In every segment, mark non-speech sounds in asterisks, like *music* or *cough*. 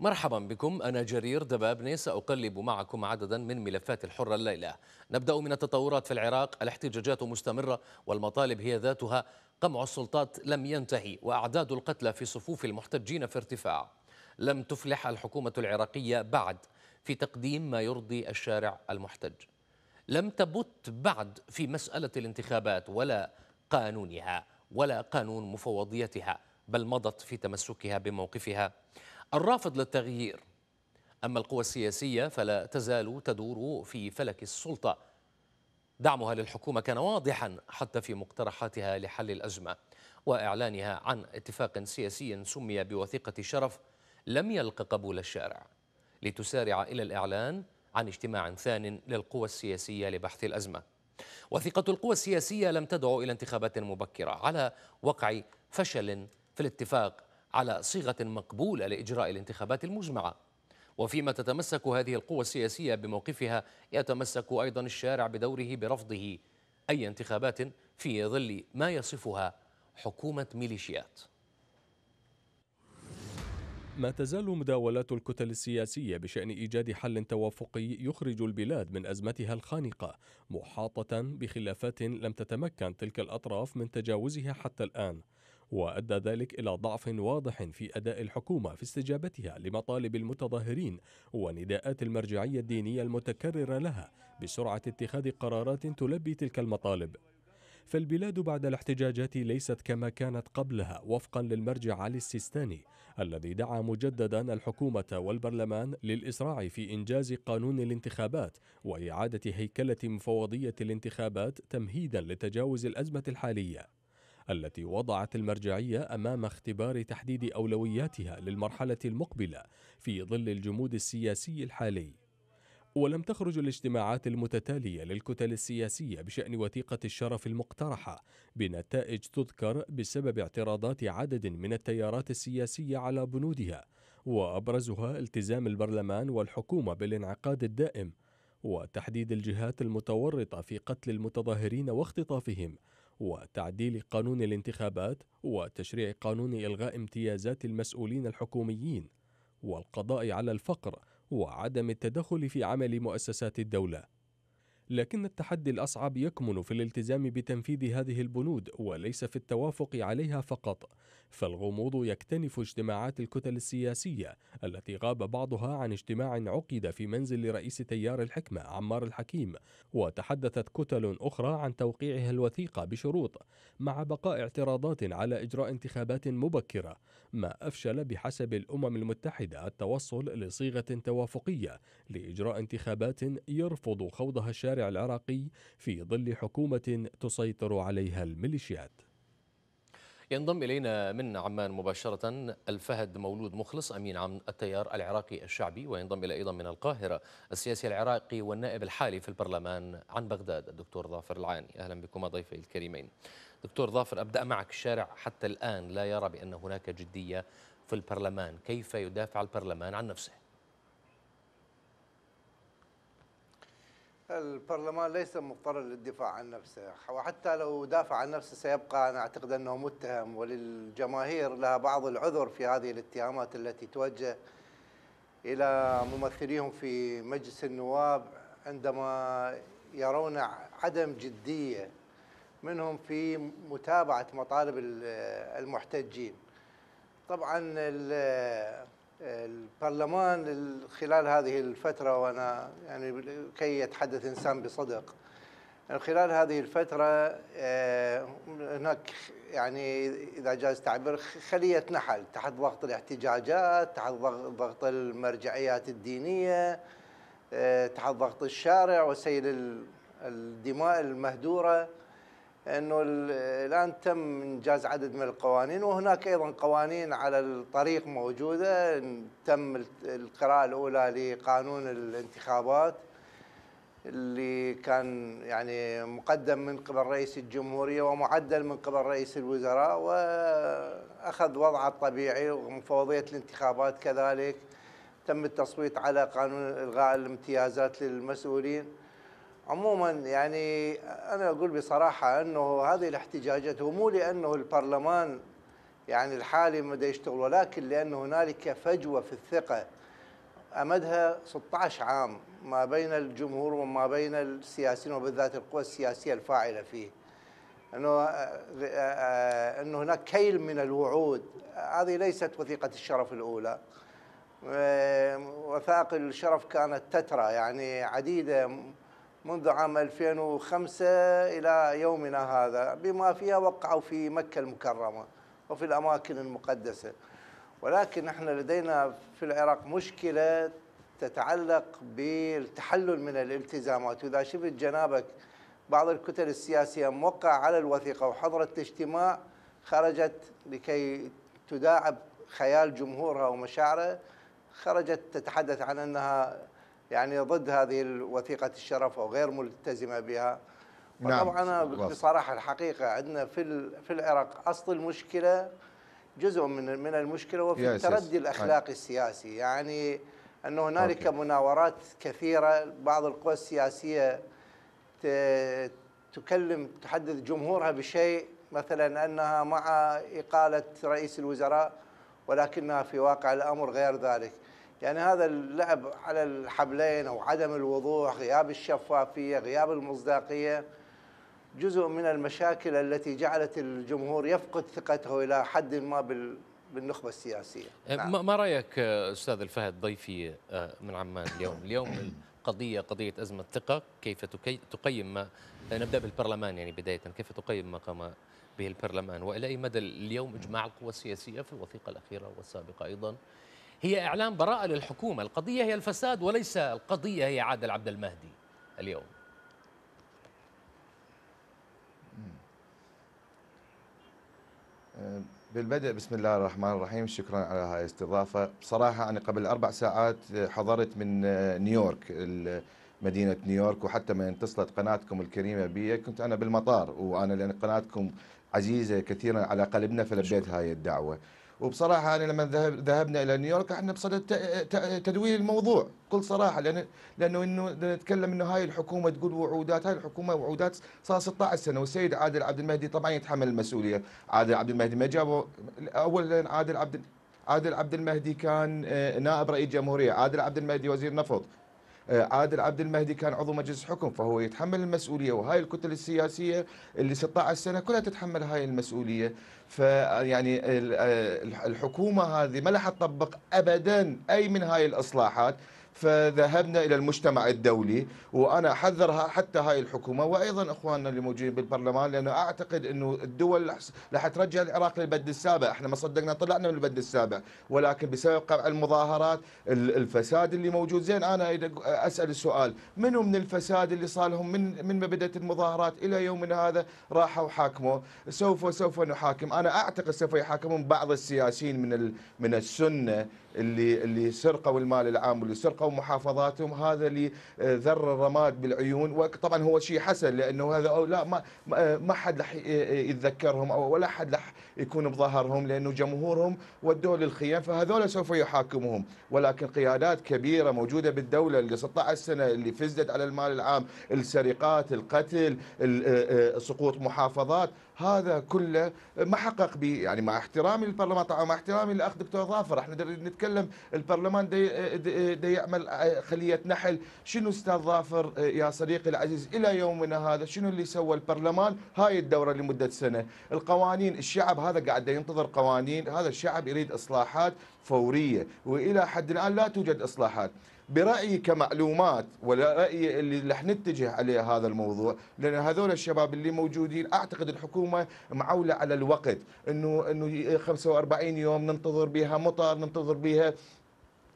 مرحبا بكم أنا جرير دبابني سأقلب معكم عددا من ملفات الحرة الليلة نبدأ من التطورات في العراق الاحتجاجات مستمرة والمطالب هي ذاتها قمع السلطات لم ينتهي وأعداد القتلى في صفوف المحتجين في ارتفاع لم تفلح الحكومة العراقية بعد في تقديم ما يرضي الشارع المحتج لم تبت بعد في مسألة الانتخابات ولا قانونها ولا قانون مفوضيتها بل مضت في تمسكها بموقفها الرافض للتغيير أما القوى السياسية فلا تزال تدور في فلك السلطة دعمها للحكومة كان واضحا حتى في مقترحاتها لحل الأزمة وإعلانها عن اتفاق سياسي سمي بوثيقة شرف لم يلق قبول الشارع لتسارع إلى الإعلان عن اجتماع ثان للقوى السياسية لبحث الأزمة وثيقة القوى السياسية لم تدعو إلى انتخابات مبكرة على وقع فشل في الاتفاق على صيغة مقبولة لإجراء الانتخابات المجمعة وفيما تتمسك هذه القوى السياسية بموقفها يتمسك أيضا الشارع بدوره برفضه أي انتخابات في ظل ما يصفها حكومة ميليشيات ما تزال مداولات الكتل السياسية بشأن إيجاد حل توافقي يخرج البلاد من أزمتها الخانقة محاطة بخلافات لم تتمكن تلك الأطراف من تجاوزها حتى الآن وأدى ذلك إلى ضعف واضح في أداء الحكومة في استجابتها لمطالب المتظاهرين ونداءات المرجعية الدينية المتكررة لها بسرعة اتخاذ قرارات تلبي تلك المطالب فالبلاد بعد الاحتجاجات ليست كما كانت قبلها وفقا للمرجع علي السيستاني الذي دعا مجددا الحكومة والبرلمان للإسراع في إنجاز قانون الانتخابات وإعادة هيكلة مفوضية الانتخابات تمهيدا لتجاوز الأزمة الحالية التي وضعت المرجعية أمام اختبار تحديد أولوياتها للمرحلة المقبلة في ظل الجمود السياسي الحالي ولم تخرج الاجتماعات المتتالية للكتل السياسية بشأن وثيقة الشرف المقترحة بنتائج تذكر بسبب اعتراضات عدد من التيارات السياسية على بنودها وأبرزها التزام البرلمان والحكومة بالانعقاد الدائم وتحديد الجهات المتورطة في قتل المتظاهرين واختطافهم وتعديل قانون الانتخابات وتشريع قانون إلغاء امتيازات المسؤولين الحكوميين والقضاء على الفقر وعدم التدخل في عمل مؤسسات الدولة لكن التحدي الأصعب يكمن في الالتزام بتنفيذ هذه البنود وليس في التوافق عليها فقط فالغموض يكتنف اجتماعات الكتل السياسية التي غاب بعضها عن اجتماع عقد في منزل رئيس تيار الحكمة عمار الحكيم وتحدثت كتل أخرى عن توقيعها الوثيقة بشروط مع بقاء اعتراضات على إجراء انتخابات مبكرة ما أفشل بحسب الأمم المتحدة التوصل لصيغة توافقية لإجراء انتخابات يرفض خوضها الشارع الشارع العراقي في ظل حكومة تسيطر عليها الميليشيات ينضم إلينا من عمان مباشرة الفهد مولود مخلص أمين عام التيار العراقي الشعبي وينضم إلى أيضا من القاهرة السياسي العراقي والنائب الحالي في البرلمان عن بغداد الدكتور ظافر العاني أهلا بكما ضيفي الكريمين دكتور ظافر أبدأ معك الشارع حتى الآن لا يرى بأن هناك جدية في البرلمان كيف يدافع البرلمان عن نفسه البرلمان ليس مضطرا للدفاع عن نفسه وحتى لو دافع عن نفسه سيبقى أنا أعتقد أنه متهم وللجماهير لها بعض العذر في هذه الاتهامات التي توجه إلى ممثليهم في مجلس النواب عندما يرون عدم جدية منهم في متابعة مطالب المحتجين طبعا البرلمان خلال هذه الفترة وأنا يعني كي يتحدث إنسان بصدق خلال هذه الفترة آه، هناك يعني إذا جاز تعبير خلية نحل تحت ضغط الاحتجاجات تحت ضغط المرجعيات الدينية آه، تحت ضغط الشارع وسيل الدماء المهدورة انه الان تم انجاز عدد من القوانين وهناك ايضا قوانين على الطريق موجوده تم القراءه الاولى لقانون الانتخابات اللي كان يعني مقدم من قبل رئيس الجمهوريه ومعدل من قبل رئيس الوزراء واخذ وضعه الطبيعي ومفوضيه الانتخابات كذلك تم التصويت على قانون الغاء الامتيازات للمسؤولين عموما يعني انا اقول بصراحه انه هذه الاحتجاجات مو لانه البرلمان يعني الحالي ما يشتغل ولكن لان هنالك فجوه في الثقه امدها 16 عام ما بين الجمهور وما بين السياسيين وبالذات القوى السياسيه الفاعله فيه انه آه، آه، انه هناك كيل من الوعود هذه ليست وثيقه الشرف الاولى آه، وثائق الشرف كانت تترى يعني عديده منذ عام 2005 إلى يومنا هذا بما فيها وقعوا في مكة المكرمة وفي الأماكن المقدسة ولكن احنا لدينا في العراق مشكلة تتعلق بالتحلل من الالتزامات وإذا شفت جنابك بعض الكتل السياسية موقعة على الوثيقة وحضرت الاجتماع خرجت لكي تداعب خيال جمهورها ومشاعره خرجت تتحدث عن أنها يعني ضد هذه وثيقة الشرف أو غير ملتزمة بها نعم، وطبعا نعم. بصراحة الحقيقة عندنا في في العراق أصل المشكلة جزء من من المشكلة وفي التردي الأخلاقي السياسي يعني أن هنالك مناورات كثيرة بعض القوى السياسية تكلم تحدث جمهورها بشيء مثلا أنها مع إقالة رئيس الوزراء ولكنها في واقع الأمر غير ذلك يعني هذا اللعب على الحبلين أو عدم الوضوح غياب الشفافية غياب المصداقية جزء من المشاكل التي جعلت الجمهور يفقد ثقته إلى حد ما بال بالنخبة السياسية أه، نعم. ما رأيك أه، أستاذ الفهد ضيفي أه، من عمان اليوم اليوم القضيه قضية أزمة ثقة كيف تقيم ما نبدأ بالبرلمان يعني بداية كيف تقيم ما قام به البرلمان وإلى أي مدى اليوم إجماع القوى السياسية في الوثيقة الأخيرة والسابقة أيضا هي إعلان براءة للحكومة القضية هي الفساد وليس القضية هي عادل عبد المهدي اليوم أه، بالبدء بسم الله الرحمن الرحيم شكرا على هاي الاستضافة بصراحة أنا قبل أربع ساعات أه، حضرت من أه، نيويورك مدينة نيويورك وحتى ما اتصلت قناتكم الكريمة بي كنت أنا بالمطار وأنا لأن قناتكم عزيزة كثيرا على قلبنا فلبيت هاي الدعوة وبصراحه انا لما ذهبنا الى نيويورك احنا بصدد تدوير الموضوع بكل صراحه لان لانه انه نتكلم انه هاي الحكومه تقول وعودات هاي الحكومه وعودات صار 16 سنه والسيد عادل عبد المهدي طبعا يتحمل المسؤوليه عادل عبد المهدي ما جابه اولا عادل عبد عادل عبد المهدي كان آه، نائب رئيس جمهوريه عادل عبد المهدي وزير نفط آه، عادل عبد المهدي كان عضو مجلس حكم فهو يتحمل المسؤوليه وهاي الكتل السياسيه اللي 16 سنه كلها تتحمل هاي المسؤوليه فيعني آه، الحكومه هذه ما لها تطبق ابدا اي من هاي الاصلاحات فذهبنا الى المجتمع الدولي وانا احذرها حتى هاي الحكومه وايضا اخواننا اللي موجودين بالبرلمان لانه اعتقد انه الدول راح ترجع العراق للبد السابع، احنا ما صدقنا طلعنا من البد السابع، ولكن بسبب قمع المظاهرات الفساد اللي موجود زين انا اسال السؤال منو من الفساد اللي صار لهم من من ما بدات المظاهرات الى يومنا هذا راحوا حاكموا سوف سوف نحاكم انا اعتقد سوف يحاكمون بعض السياسيين من من السنه اللي اللي سرقوا المال العام واللي سرقوا محافظاتهم هذا اللي آه، ذر الرماد بالعيون وطبعا هو شيء حسن لانه هذا أو لا ما ما آه، حد راح آه، يتذكرهم او ولا حد راح يكون بظهرهم لانه جمهورهم ودوه للخيام فهذول سوف يحاكمهم ولكن قيادات كبيره موجوده بالدوله اللي 16 سنه اللي فزت على المال العام السرقات القتل سقوط محافظات هذا كله ما حقق به يعني مع احترامي للبرلمان طبعا مع احترامي للاخ دكتور ظافر احنا نتكلم نتكلم البرلمان دي, دي, دي يعمل آه، خليه نحل شنو استاذ ظافر آه، يا صديقي العزيز الى يومنا هذا شنو اللي سوى البرلمان هاي الدوره لمده سنه القوانين الشعب هذا قاعد ينتظر قوانين هذا الشعب يريد اصلاحات فوريه والى حد الان لا توجد اصلاحات برأيي كمعلومات ولا رأيي اللي رح نتجه عليه هذا الموضوع لأن هذول الشباب اللي موجودين أعتقد الحكومة معولة على الوقت أنه أنه 45 يوم ننتظر بها مطر ننتظر بها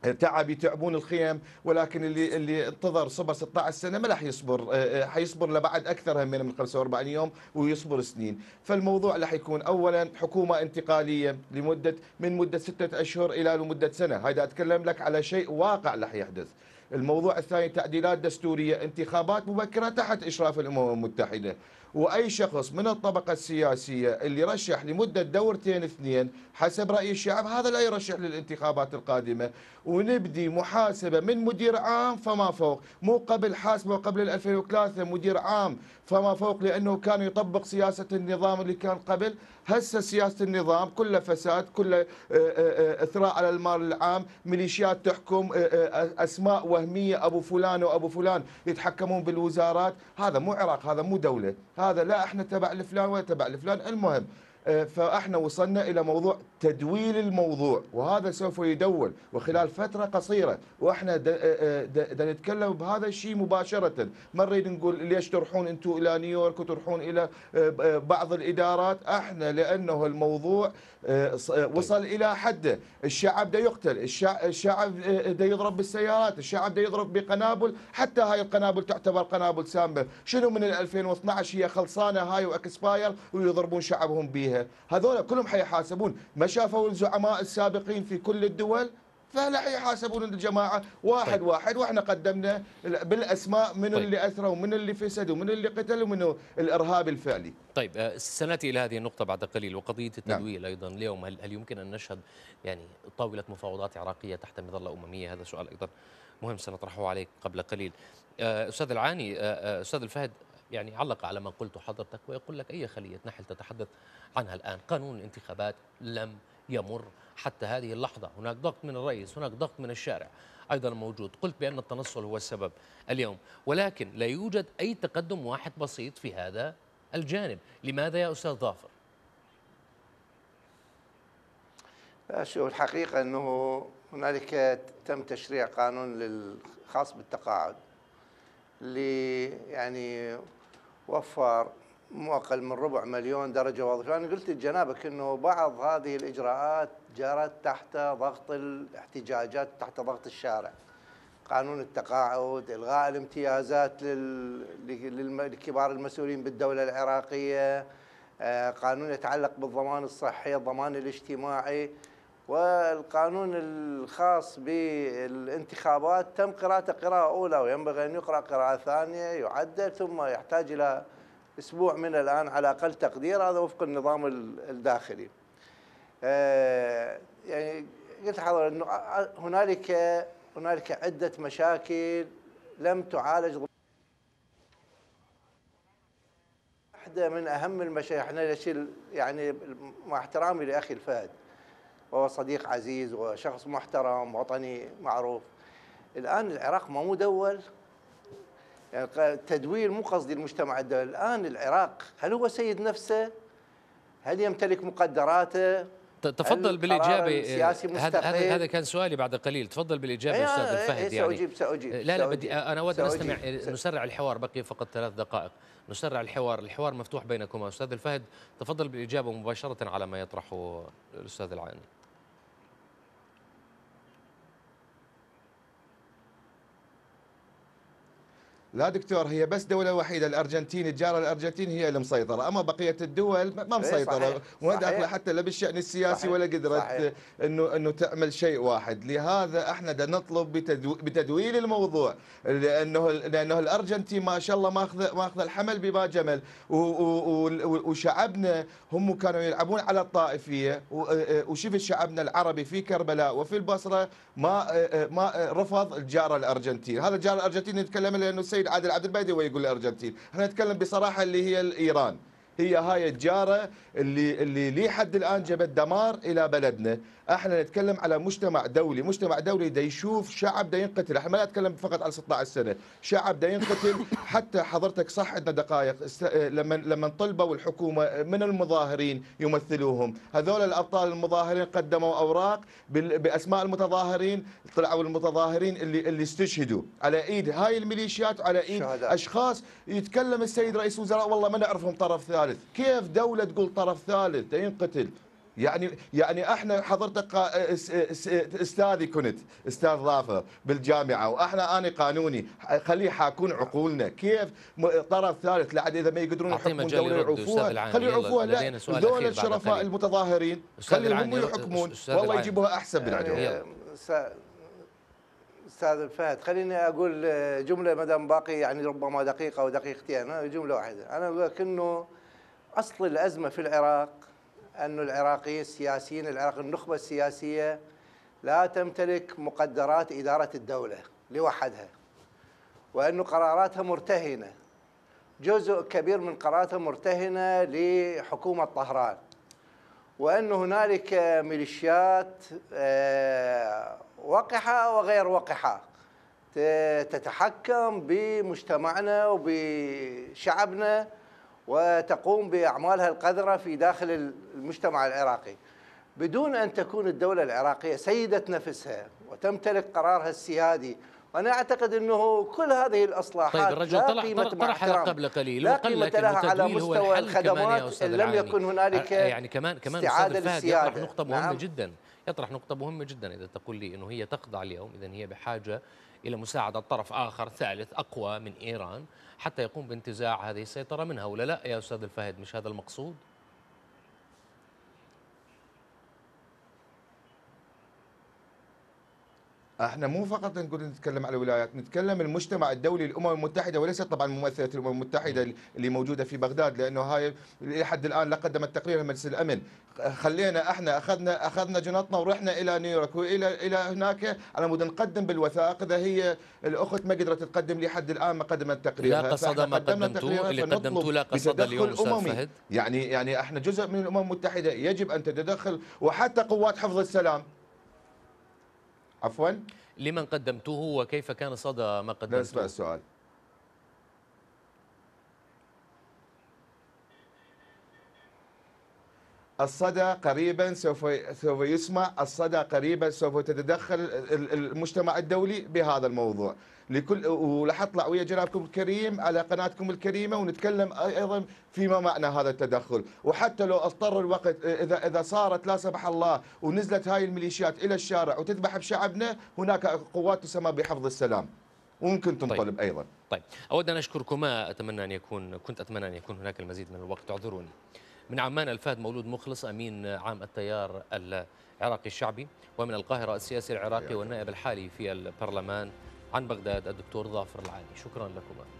تعب يتعبون الخيم ولكن اللي اللي انتظر صبر 16 سنه ما راح يصبر آه، آه، حيصبر لبعد اكثر هم من 45 يوم ويصبر سنين فالموضوع راح يكون اولا حكومه انتقاليه لمده من مده سته اشهر الى لمده سنه هذا اتكلم لك على شيء واقع راح يحدث الموضوع الثاني تعديلات دستورية انتخابات مبكرة تحت إشراف الأمم المتحدة واي شخص من الطبقه السياسيه اللي رشح لمده دورتين اثنين حسب راي الشعب هذا لا يرشح للانتخابات القادمه ونبدي محاسبه من مدير عام فما فوق مو قبل حاسبه وقبل 2003 مدير عام فما فوق لانه كان يطبق سياسه النظام اللي كان قبل هسه سياسه النظام كلها فساد كلها آه، آه، آه، اثراء على المال العام ميليشيات تحكم اسماء وهم الوهميه ابو فلان وابو فلان يتحكمون بالوزارات هذا مو عراق هذا مو دوله هذا لا احنا تبع لفلان ولا تبع لفلان المهم آه، فاحنا وصلنا الى موضوع تدويل الموضوع وهذا سوف يدول وخلال فتره قصيره واحنا دا, آه، آه، نتكلم بهذا الشيء مباشره ما نريد نقول ليش تروحون انتم الى نيويورك وتروحون الى بعض الادارات احنا لانه الموضوع طيب. وصل الى حده الشعب دا يقتل الشعب دا يضرب بالسيارات الشعب دا يضرب بقنابل حتى هاي القنابل تعتبر قنابل سامه شنو من 2012 هي خلصانه هاي واكسباير ويضربون شعبهم بها عليها هذول كلهم حيحاسبون ما شافوا الزعماء السابقين في كل الدول فلا يحاسبون الجماعه واحد طيب. واحد واحنا قدمنا بالاسماء من طيب. اللي اثروا ومن اللي فسدوا ومن اللي قتلوا ومن الارهاب الفعلي. طيب آه، سناتي الى هذه النقطه بعد قليل وقضيه نعم. التدويل نعم. ايضا اليوم هل, هل يمكن ان نشهد يعني طاوله مفاوضات عراقيه تحت مظله امميه هذا سؤال ايضا مهم سنطرحه عليك قبل قليل. آه، استاذ العاني آه، استاذ الفهد يعني علق على ما قلته حضرتك ويقول لك أي خلية نحل تتحدث عنها الآن قانون الانتخابات لم يمر حتى هذه اللحظة هناك ضغط من الرئيس هناك ضغط من الشارع أيضا موجود قلت بأن التنصل هو السبب اليوم ولكن لا يوجد أي تقدم واحد بسيط في هذا الجانب لماذا يا أستاذ ظافر؟ شوف الحقيقة أنه هنالك تم تشريع قانون خاص بالتقاعد اللي يعني وفر مو اقل من ربع مليون درجه وظيفيه، انا قلت لجنابك انه بعض هذه الاجراءات جرت تحت ضغط الاحتجاجات تحت ضغط الشارع. قانون التقاعد، الغاء الامتيازات لكبار المسؤولين بالدوله العراقيه، آه، قانون يتعلق بالضمان الصحي، الضمان الاجتماعي، والقانون الخاص بالانتخابات تم قراءته قراءة أولى وينبغي أن يقرأ قراءة ثانية يعدل ثم يحتاج إلى أسبوع من الآن على أقل تقدير هذا وفق النظام الداخلي آه، يعني قلت حضر أنه هنالك هنالك عدة مشاكل لم تعالج واحدة من أهم المشاكل يعني مع احترامي لأخي الفهد وهو صديق عزيز وشخص محترم وطني معروف الآن العراق ما مدول يعني التدوير مو قصدي المجتمع الدولي الآن العراق هل هو سيد نفسه هل يمتلك مقدراته تفضل بالاجابه آه، هذا هذا كان سؤالي بعد قليل تفضل بالاجابه استاذ إيه، الفهد يعني سأجيب سأجيب لا لا بدي انا اود ان استمع آه، نسرع الحوار بقي فقط ثلاث دقائق نسرع الحوار الحوار مفتوح بينكما استاذ الفهد تفضل بالاجابه مباشره على ما يطرحه الاستاذ العاني لا دكتور هي بس دولة وحيدة الأرجنتين الجارة الأرجنتين هي اللي مسيطرة أما بقية الدول ما إيه، مسيطرة وما داخلة حتى لا بالشأن السياسي صحيح. ولا قدرت أنه أنه تعمل شيء واحد لهذا احنا دا نطلب بتدو... بتدويل الموضوع لأنه لأنه الأرجنتين ما شاء الله ماخذ ماخذ الحمل بما جمل و... و... و... وشعبنا هم كانوا يلعبون على الطائفية و... وشفت شعبنا العربي في كربلاء وفي البصرة ما ما رفض الجارة الأرجنتين هذا الجارة الأرجنتين نتكلم لأنه السيد عادل عبد البيدي ويقول الارجنتين احنا نتكلم بصراحه اللي هي ايران هي هاي الجاره اللي اللي لحد الان جابت دمار الى بلدنا احنا نتكلم على مجتمع دولي مجتمع دولي دا يشوف شعب دا ينقتل احنا ما نتكلم فقط عن 16 سنه شعب دا ينقتل *coughs* حتى حضرتك صح عندنا دقائق آه، لما لما طلبوا الحكومه من المظاهرين يمثلوهم هذول الابطال المظاهرين قدموا اوراق باسماء المتظاهرين طلعوا المتظاهرين اللي اللي استشهدوا على ايد هاي الميليشيات وعلى ايد شهداء. اشخاص يتكلم السيد رئيس الوزراء والله ما نعرفهم طرف ثالث كيف دوله تقول طرف ثالث ينقتل يعني يعني احنا حضرتك استاذي كنت استاذ ظافر بالجامعه واحنا انا قانوني خليه يحاكون عقولنا كيف طرف ثالث لعد اذا ما يقدرون يحكمون دوله يعوفوها خلي يعوفوها لا دول الشرفاء المتظاهرين خليهم يحكمون والله يجيبوها احسن من عندهم استاذ فهد خليني اقول آه، جمله ما دام باقي يعني ربما دقيقه او دقيقتين جمله واحده انا اقول لك انه اصل الازمه في العراق أن العراقيين السياسيين العراق النخبة السياسية لا تمتلك مقدرات إدارة الدولة لوحدها وأن قراراتها مرتهنة جزء كبير من قراراتها مرتهنة لحكومة طهران وأن هنالك ميليشيات آه، وقحة وغير وقحة تتحكم بمجتمعنا وبشعبنا وتقوم باعمالها القذره في داخل المجتمع العراقي بدون ان تكون الدوله العراقيه سيده نفسها وتمتلك قرارها السيادي وانا اعتقد انه كل هذه الاصلاحات طيب الرجل طرح طلع قيمة طرحها قبل قليل لا قيمة لها على مستوى الخدمات لم يكن هنالك يعني كمان كمان استعاده للسياده نقطه مهمه نعم. جدا يطرح نقطة مهمة جدا إذا تقول لي أنه هي تخضع اليوم إذا هي بحاجة إلى مساعدة طرف آخر ثالث أقوى من إيران حتى يقوم بانتزاع هذه السيطرة منها ولا لا يا أستاذ الفهد مش هذا المقصود؟ احنا مو فقط نقول نتكلم على الولايات نتكلم المجتمع الدولي الامم المتحده وليست طبعا ممثله الامم المتحده اللي موجوده في بغداد لانه هاي لحد الان لا قدمت تقرير مجلس الامن خلينا احنا اخذنا اخذنا جنطنا ورحنا الى نيويورك والى الى هناك على مود نقدم بالوثائق اذا هي الاخت ما قدرت تقدم لحد الان ما قدمت تقرير لا قصد ما قدمته اللي قدمته لا قصد اليوم أممي. فهد يعني يعني احنا جزء من الامم المتحده يجب ان تتدخل وحتى قوات حفظ السلام عفوا لمن قدمته وكيف كان صدى ما قدمته؟ لا اسمع السؤال الصدى قريبا سوف سوف يسمع الصدى قريبا سوف تتدخل المجتمع الدولي بهذا الموضوع لكل وراح اطلع ويا جنابكم الكريم على قناتكم الكريمه ونتكلم ايضا فيما معنى هذا التدخل وحتى لو اضطر الوقت اذا اذا صارت لا سمح الله ونزلت هاي الميليشيات الى الشارع وتذبح بشعبنا هناك قوات تسمى بحفظ السلام وممكن طيب. تنطلب طيب. ايضا طيب اود ان اشكركما اتمنى ان يكون كنت اتمنى ان يكون هناك المزيد من الوقت اعذروني من عمان الفهد مولود مخلص أمين عام التيار العراقي الشعبي ومن القاهرة السياسي العراقي والنائب الحالي في البرلمان عن بغداد الدكتور ظافر العالي شكرا لكما